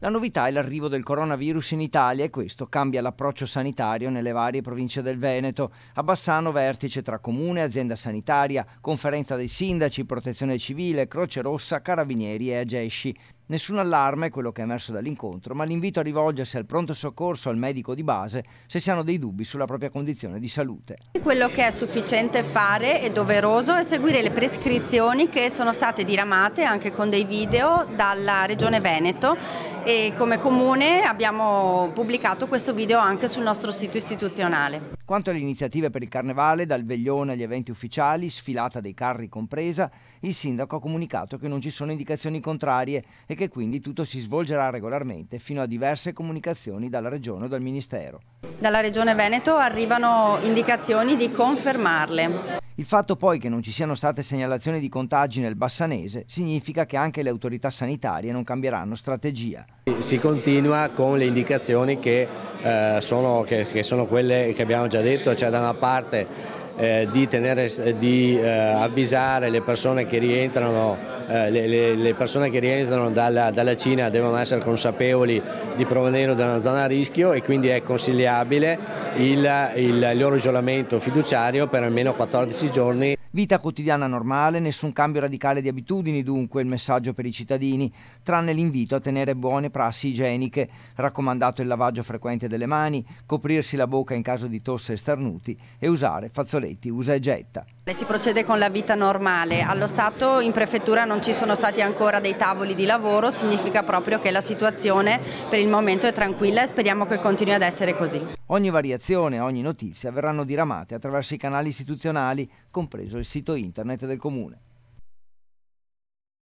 La novità è l'arrivo del coronavirus in Italia e questo cambia l'approccio sanitario nelle varie province del Veneto. A Bassano vertice tra comune, azienda sanitaria, conferenza dei sindaci, protezione civile, Croce Rossa, Carabinieri e Agesci. Nessun allarme è quello che è emerso dall'incontro, ma l'invito a rivolgersi al pronto soccorso al medico di base se si hanno dei dubbi sulla propria condizione di salute. Quello che è sufficiente fare e doveroso è seguire le prescrizioni che sono state diramate anche con dei video dalla Regione Veneto e come comune abbiamo pubblicato questo video anche sul nostro sito istituzionale. Quanto alle iniziative per il carnevale, dal veglione agli eventi ufficiali, sfilata dei carri compresa, il sindaco ha comunicato che non ci sono indicazioni contrarie e che quindi tutto si svolgerà regolarmente fino a diverse comunicazioni dalla regione o dal ministero. Dalla regione Veneto arrivano indicazioni di confermarle. Il fatto poi che non ci siano state segnalazioni di contagi nel Bassanese significa che anche le autorità sanitarie non cambieranno strategia. Si continua con le indicazioni che eh, sono, che, che sono quelle che abbiamo già detto, cioè da una parte eh, di, tenere, di eh, avvisare le persone che rientrano, eh, le, le persone che rientrano dalla, dalla, Cina devono essere consapevoli di provenire da una zona a rischio e quindi è consigliabile il, il loro isolamento fiduciario per almeno 14 giorni Vita quotidiana normale, nessun cambio radicale di abitudini dunque il messaggio per i cittadini, tranne l'invito a tenere buone prassi igieniche, raccomandato il lavaggio frequente delle mani, coprirsi la bocca in caso di tosse e starnuti e usare fazzoletti usa e getta. Si procede con la vita normale, allo Stato in prefettura non ci sono stati ancora dei tavoli di lavoro, significa proprio che la situazione per il momento è tranquilla e speriamo che continui ad essere così. Ogni variazione, ogni notizia verranno diramate attraverso i canali istituzionali, compreso il sito internet del Comune.